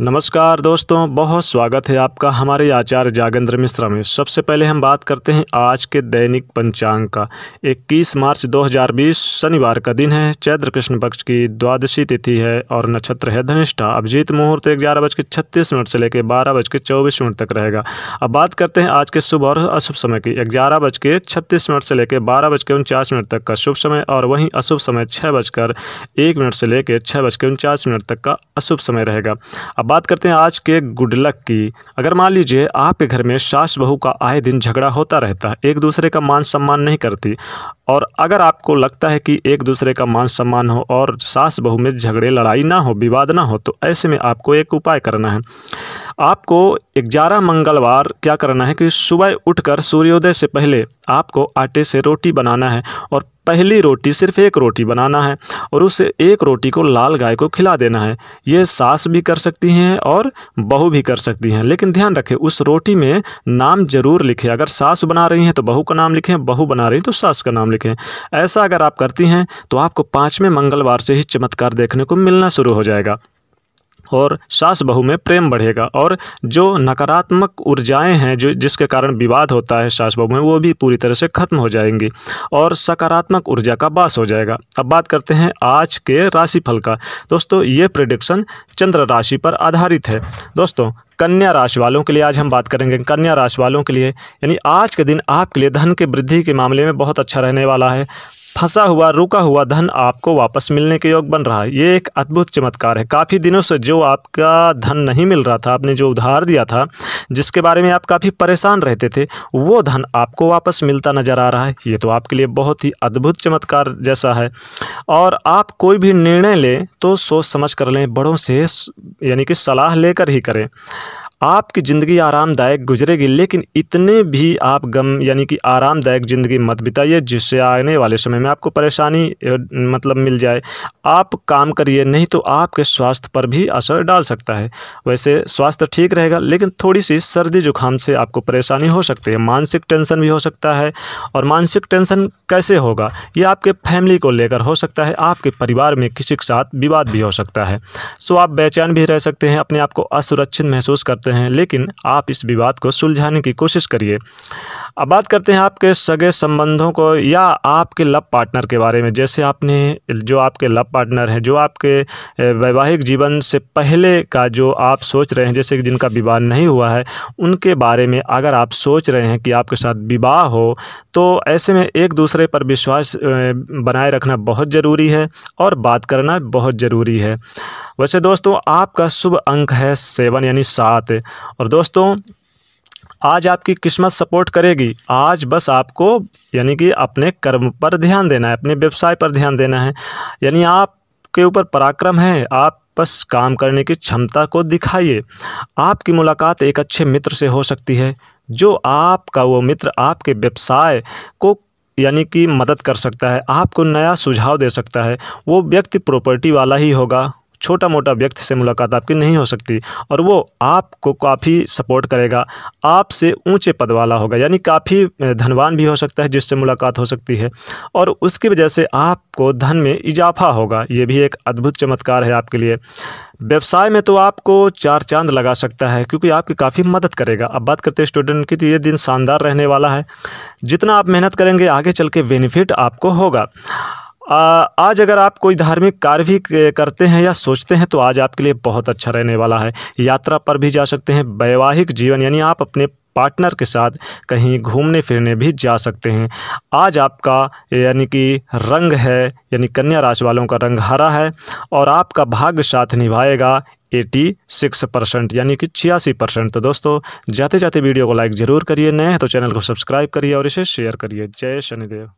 नमस्कार दोस्तों बहुत स्वागत है आपका हमारे आचार्य जागेंद्र मिश्रा में सबसे पहले हम बात करते हैं आज के दैनिक पंचांग का 21 मार्च 2020 शनिवार का दिन है चैत्र कृष्ण पक्ष की द्वादशी तिथि है और नक्षत्र है धनिष्ठा अभिजीत मुहूर्त ग्यारह बज के छत्तीस मिनट से लेकर बारह बज के चौबीस मिनट तक रहेगा अब बात करते हैं आज के शुभ और अशुभ समय की ग्यारह बज के छत्तीस मिनट से लेकर बारह बज के उनचास मिनट तक का शुभ समय और वहीं अशुभ समय छः बजकर एक मिनट से लेकर छः बज के उनचास मिनट तक का अशुभ समय रहेगा अब बात करते हैं आज के गुड लक की अगर मान लीजिए आपके घर में सास बहू का आए दिन झगड़ा होता रहता है एक दूसरे का मान सम्मान नहीं करती और अगर आपको लगता है कि एक दूसरे का मान सम्मान हो और सास बहू में झगड़े लड़ाई ना हो विवाद ना हो तो ऐसे में आपको एक उपाय करना है आपको ग्यारह मंगलवार क्या करना है कि सुबह उठकर सूर्योदय से पहले आपको आटे से रोटी बनाना है और पहली रोटी सिर्फ एक रोटी बनाना है और उस एक रोटी को लाल गाय को खिला देना है ये सास भी कर सकती हैं और बहू भी कर सकती हैं लेकिन ध्यान रखें उस रोटी में नाम जरूर लिखें अगर सास बना रही हैं तो बहू का नाम लिखें बहू बना रही हैं तो सास का नाम लिखें ऐसा अगर आप करती हैं तो आपको पाँचवें मंगलवार से ही चमत्कार देखने को मिलना शुरू हो जाएगा और सास बहू में प्रेम बढ़ेगा और जो नकारात्मक ऊर्जाएं हैं जो जिसके कारण विवाद होता है सास बहु में वो भी पूरी तरह से खत्म हो जाएंगी और सकारात्मक ऊर्जा का बास हो जाएगा अब बात करते हैं आज के राशिफल का दोस्तों ये प्रिडिक्शन चंद्र राशि पर आधारित है दोस्तों कन्या राशि वालों के लिए आज हम बात करेंगे कन्या राशि वालों के लिए यानी आज के दिन आपके लिए धन के वृद्धि के मामले में बहुत अच्छा रहने वाला है फंसा हुआ रुका हुआ धन आपको वापस मिलने के योग बन रहा है ये एक अद्भुत चमत्कार है काफ़ी दिनों से जो आपका धन नहीं मिल रहा था आपने जो उधार दिया था जिसके बारे में आप काफ़ी परेशान रहते थे वो धन आपको वापस मिलता नज़र आ रहा है ये तो आपके लिए बहुत ही अद्भुत चमत्कार जैसा है और आप कोई भी निर्णय लें तो सोच समझ कर लें बड़ों से यानी कि सलाह लेकर ही करें आपकी ज़िंदगी आरामदायक गुजरेगी लेकिन इतने भी आप गम यानी कि आरामदायक ज़िंदगी मत बिताइए जिससे आने वाले समय में आपको परेशानी मतलब मिल जाए आप काम करिए नहीं तो आपके स्वास्थ्य पर भी असर डाल सकता है वैसे स्वास्थ्य ठीक रहेगा लेकिन थोड़ी सी सर्दी जुकाम से आपको परेशानी हो सकती है मानसिक टेंशन भी हो सकता है और मानसिक टेंशन कैसे होगा ये आपके फैमिली को लेकर हो सकता है आपके परिवार में किसी के साथ विवाद भी हो सकता है सो आप बेचैन भी रह सकते हैं अपने आप को असुरक्षित महसूस करते हैं लेकिन आप इस विवाद को सुलझाने की कोशिश करिए अब बात करते हैं आपके सगे संबंधों को या आपके लव पार्टनर के बारे में जैसे आपने जो आपके लव पार्टनर हैं जो आपके वैवाहिक जीवन से पहले का जो आप सोच रहे हैं जैसे कि जिनका विवाह नहीं हुआ है उनके बारे में अगर आप सोच रहे हैं कि आपके साथ विवाह हो तो ऐसे में एक दूसरे पर विश्वास बनाए रखना बहुत ज़रूरी है और बात करना बहुत ज़रूरी है वैसे दोस्तों आपका शुभ अंक है सेवन यानी सात और दोस्तों आज आपकी किस्मत सपोर्ट करेगी आज बस आपको यानी कि अपने कर्म पर ध्यान देना है अपने व्यवसाय पर ध्यान देना है यानी आपके ऊपर पराक्रम है आप बस काम करने की क्षमता को दिखाइए आपकी मुलाकात एक अच्छे मित्र से हो सकती है जो आपका वो मित्र आपके व्यवसाय को यानी कि मदद कर सकता है आपको नया सुझाव दे सकता है वो व्यक्ति प्रॉपर्टी वाला ही होगा छोटा मोटा व्यक्ति से मुलाकात आपकी नहीं हो सकती और वो आपको काफ़ी सपोर्ट करेगा आपसे ऊंचे पद वाला होगा यानी काफ़ी धनवान भी हो सकता है जिससे मुलाकात हो सकती है और उसकी वजह से आपको धन में इजाफा होगा ये भी एक अद्भुत चमत्कार है आपके लिए व्यवसाय में तो आपको चार चांद लगा सकता है क्योंकि आपकी काफ़ी मदद करेगा अब बात करते हैं स्टूडेंट की तो ये दिन शानदार रहने वाला है जितना आप मेहनत करेंगे आगे चल के बेनिफिट आपको होगा आज अगर आप कोई धार्मिक कार्य भी करते हैं या सोचते हैं तो आज आपके लिए बहुत अच्छा रहने वाला है यात्रा पर भी जा सकते हैं वैवाहिक जीवन यानी आप अपने पार्टनर के साथ कहीं घूमने फिरने भी जा सकते हैं आज आपका यानी कि रंग है यानी कन्या राशि वालों का रंग हरा है और आपका भाग्य साथ निभाएगा एटी सिक्स परसेंट यानी कि छियासी परसेंट तो दोस्तों जाते जाते वीडियो को लाइक ज़रूर करिए नए हैं तो चैनल को सब्सक्राइब करिए और इसे शेयर करिए जय शनिदेव